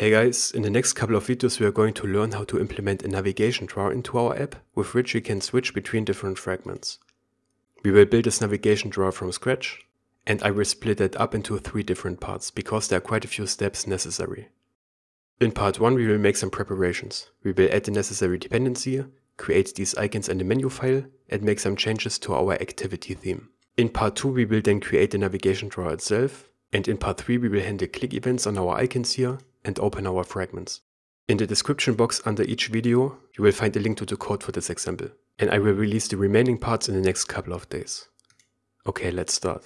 Hey guys, in the next couple of videos we are going to learn how to implement a navigation drawer into our app, with which we can switch between different fragments. We will build this navigation drawer from scratch, and I will split it up into three different parts, because there are quite a few steps necessary. In part 1 we will make some preparations. We will add the necessary dependency, create these icons in the menu file, and make some changes to our activity theme. In part 2 we will then create the navigation drawer itself, and in part 3 we will handle click events on our icons here, and open our fragments. In the description box under each video, you will find a link to the code for this example, and I will release the remaining parts in the next couple of days. Okay, let's start.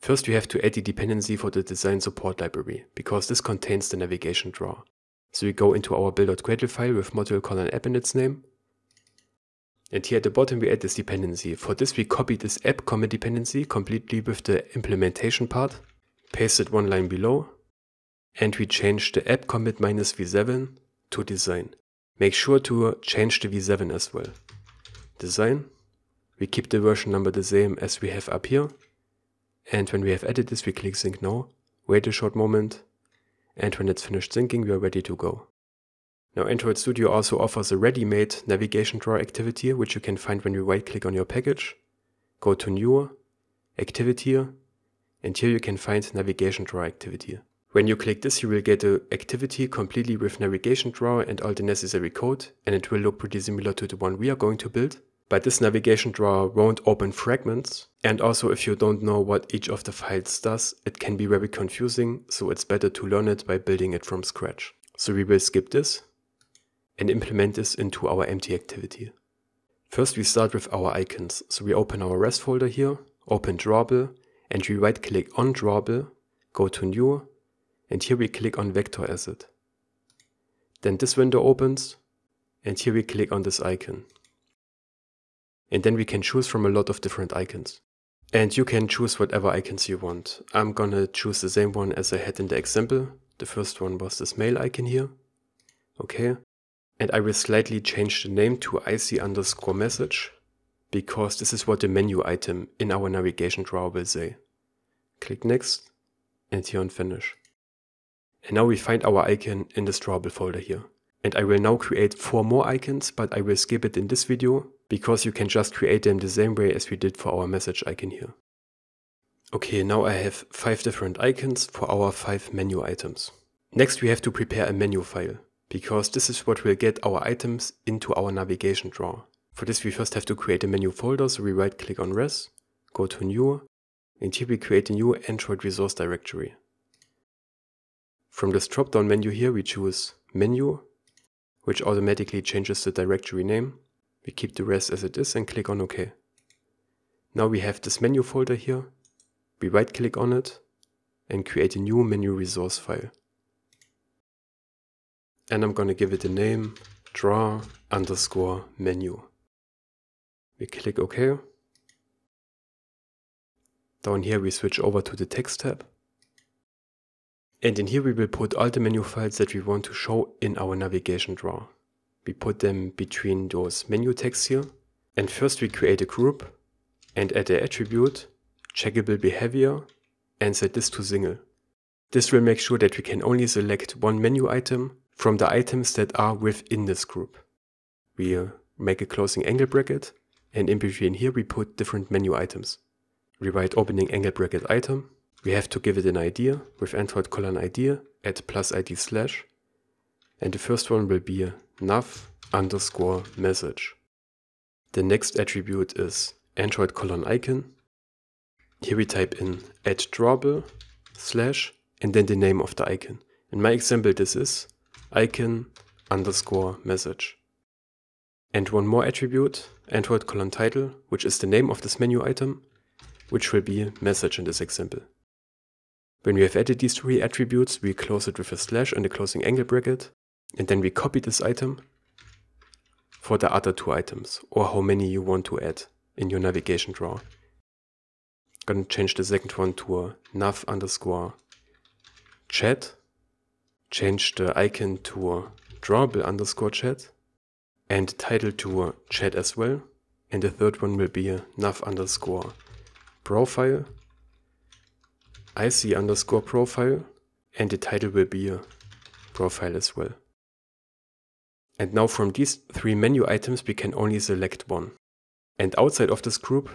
First you have to add the dependency for the design support library, because this contains the navigation drawer. So we go into our build.gradle file with module colon app in its name, and here at the bottom we add this dependency. For this we copy this app commit dependency completely with the implementation part, paste it one line below, and we change the app commit minus v7 to design. Make sure to change the v7 as well. Design, we keep the version number the same as we have up here. And when we have added this, we click sync now, wait a short moment, and when it's finished syncing, we are ready to go. Now Android Studio also offers a ready-made navigation drawer activity, which you can find when you right-click on your package, go to New, Activity, and here you can find Navigation Drawer Activity. When you click this, you will get an activity completely with navigation drawer and all the necessary code, and it will look pretty similar to the one we are going to build. But this navigation drawer won't open fragments, and also if you don't know what each of the files does, it can be very confusing, so it's better to learn it by building it from scratch. So we will skip this and implement this into our empty activity. First we start with our icons, so we open our REST folder here, open drawable, and we right click on drawable, go to new, and here we click on vector asset. Then this window opens and here we click on this icon. And then we can choose from a lot of different icons. And you can choose whatever icons you want. I'm gonna choose the same one as I had in the example. The first one was this mail icon here. Okay. And I will slightly change the name to IC underscore message because this is what the menu item in our navigation drawer will say. Click next and here on finish. And now we find our icon in the drawable folder here. And I will now create four more icons, but I will skip it in this video because you can just create them the same way as we did for our message icon here. Okay, now I have five different icons for our five menu items. Next we have to prepare a menu file, because this is what will get our items into our navigation drawer. For this we first have to create a menu folder, so we right click on res, go to new, and here we create a new Android resource directory. From this drop-down menu here, we choose Menu, which automatically changes the directory name. We keep the rest as it is and click on OK. Now we have this menu folder here. We right-click on it and create a new menu resource file. And I'm going to give it a name, draw underscore menu. We click OK. Down here we switch over to the text tab and in here we will put all the menu files that we want to show in our navigation drawer. We put them between those menu tags here. And first we create a group and add the attribute, checkable behavior and set this to single. This will make sure that we can only select one menu item from the items that are within this group. We uh, make a closing angle bracket and in between here we put different menu items. We write opening angle bracket item we have to give it an idea with Android colon idea at plus ID slash. And the first one will be nav underscore message. The next attribute is Android colon icon. Here we type in at drawable slash and then the name of the icon. In my example, this is icon underscore message. And one more attribute, Android colon title, which is the name of this menu item, which will be message in this example. When we have added these three attributes, we close it with a slash and a closing angle bracket, and then we copy this item for the other two items, or how many you want to add in your navigation drawer. Gonna change the second one to a nav underscore chat, change the icon to a drawable underscore chat, and the title to a chat as well, and the third one will be a nav underscore profile IC underscore profile and the title will be a profile as well. And now from these three menu items, we can only select one. And outside of this group,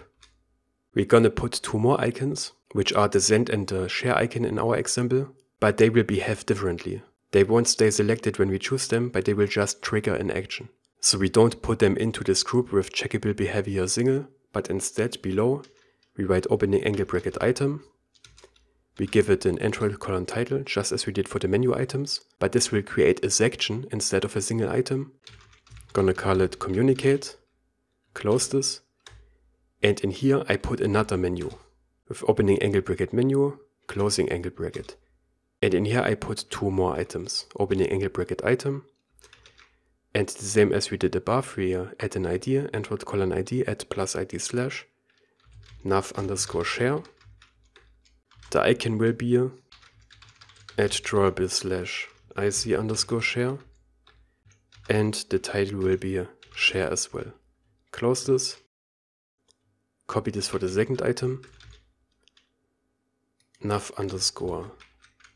we're gonna put two more icons, which are the send and the share icon in our example, but they will behave differently. They won't stay selected when we choose them, but they will just trigger an action. So we don't put them into this group with checkable behavior single, but instead below, we write opening angle bracket item, we give it an entry column title, just as we did for the menu items, but this will create a section instead of a single item. Gonna call it communicate, close this, and in here I put another menu with opening angle bracket menu, closing angle bracket. And in here I put two more items, opening angle bracket item, and the same as we did above, we add an ID, android colon ID, add plus ID slash, nav underscore share, the icon will be at drawable slash IC underscore share. And the title will be share as well. Close this. Copy this for the second item. Nav underscore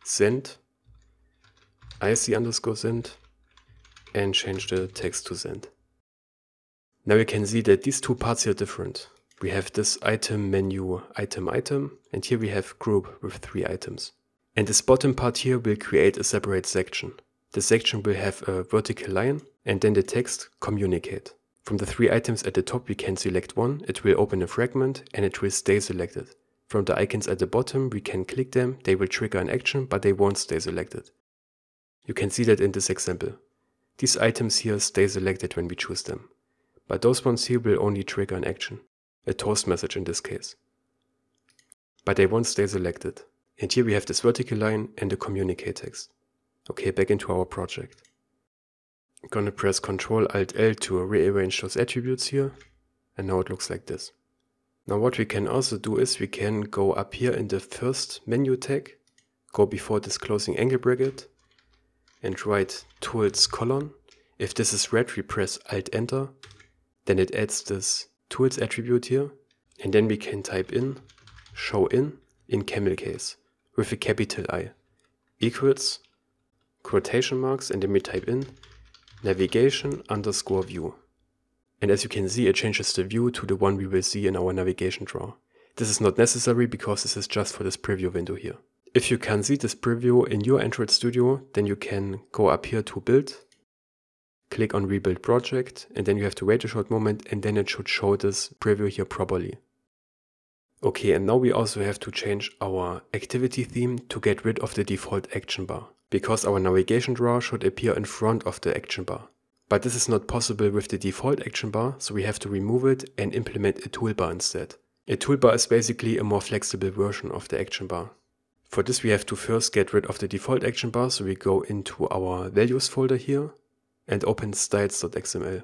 send. IC underscore send. And change the text to send. Now you can see that these two parts are different we have this item menu item item and here we have group with three items. And this bottom part here will create a separate section. The section will have a vertical line and then the text communicate. From the three items at the top we can select one, it will open a fragment and it will stay selected. From the icons at the bottom we can click them, they will trigger an action but they won't stay selected. You can see that in this example. These items here stay selected when we choose them, but those ones here will only trigger an action a toast message in this case. But they won't stay selected. And here we have this vertical line and the communicate text. Okay, back into our project. I'm gonna press Ctrl Alt L to rearrange those attributes here. And now it looks like this. Now what we can also do is we can go up here in the first menu tag, go before this closing angle bracket and write tools colon. If this is red, we press Alt Enter. Then it adds this to its attribute here. And then we can type in show in in camel case with a capital I equals quotation marks and then we type in navigation underscore view. And as you can see, it changes the view to the one we will see in our navigation drawer. This is not necessary because this is just for this preview window here. If you can see this preview in your Android Studio, then you can go up here to build click on rebuild project, and then you have to wait a short moment and then it should show this preview here properly. Okay, and now we also have to change our activity theme to get rid of the default action bar, because our navigation drawer should appear in front of the action bar. But this is not possible with the default action bar, so we have to remove it and implement a toolbar instead. A toolbar is basically a more flexible version of the action bar. For this we have to first get rid of the default action bar, so we go into our values folder here, and open styles.xml.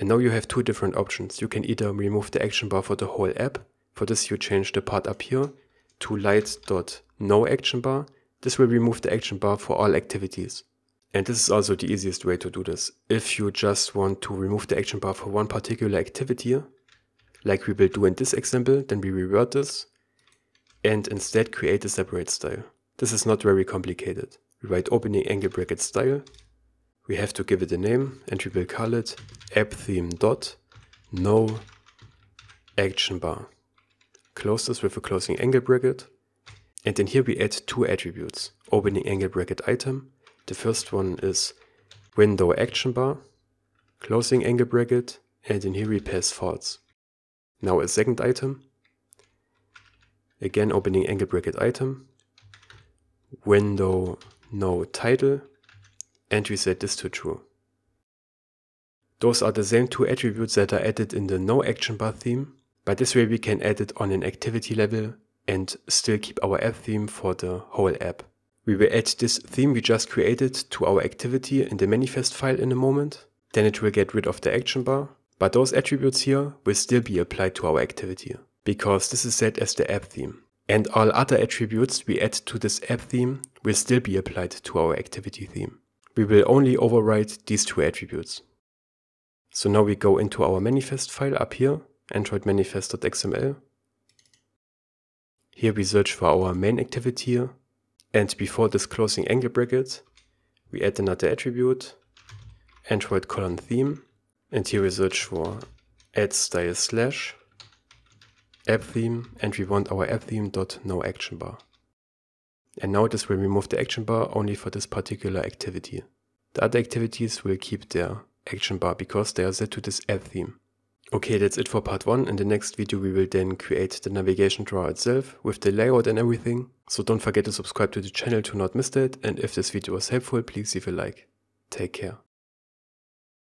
And now you have two different options. You can either remove the action bar for the whole app. For this you change the part up here to light.noActionBar. action bar. This will remove the action bar for all activities. And this is also the easiest way to do this. If you just want to remove the action bar for one particular activity, like we will do in this example, then we revert this and instead create a separate style. This is not very complicated we write opening angle bracket style. We have to give it a name and we will call it app theme dot no action bar. Close this with a closing angle bracket. And then here we add two attributes, opening angle bracket item. The first one is window action bar, closing angle bracket, and in here we pass false. Now a second item, again opening angle bracket item, window no title, and we set this to true. Those are the same two attributes that are added in the no action bar theme, but this way we can add it on an activity level and still keep our app theme for the whole app. We will add this theme we just created to our activity in the manifest file in a moment, then it will get rid of the action bar, but those attributes here will still be applied to our activity, because this is set as the app theme and all other attributes we add to this app theme will still be applied to our activity theme. We will only overwrite these two attributes. So now we go into our manifest file up here, androidmanifest.xml. Here we search for our main activity and before disclosing angle bracket, we add another attribute, android colon theme, and here we search for add style slash app theme and we want our app theme dot no action bar. And now this will remove the action bar only for this particular activity. The other activities will keep their action bar because they are set to this app theme. Okay, that's it for part 1. In the next video we will then create the navigation drawer itself with the layout and everything. So don't forget to subscribe to the channel to not miss that and if this video was helpful please leave a like. Take care.